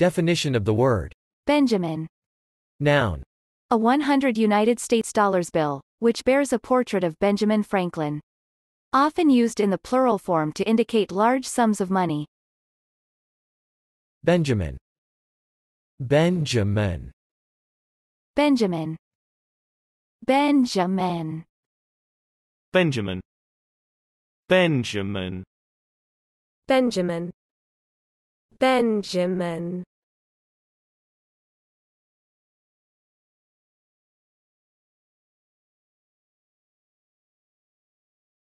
Definition of the word Benjamin. Noun. A 100 United States dollars bill, which bears a portrait of Benjamin Franklin. Often used in the plural form to indicate large sums of money. Benjamin. Benjamin. Benjamin. Benjamin. Benjamin. Benjamin. Benjamin. Benjamin.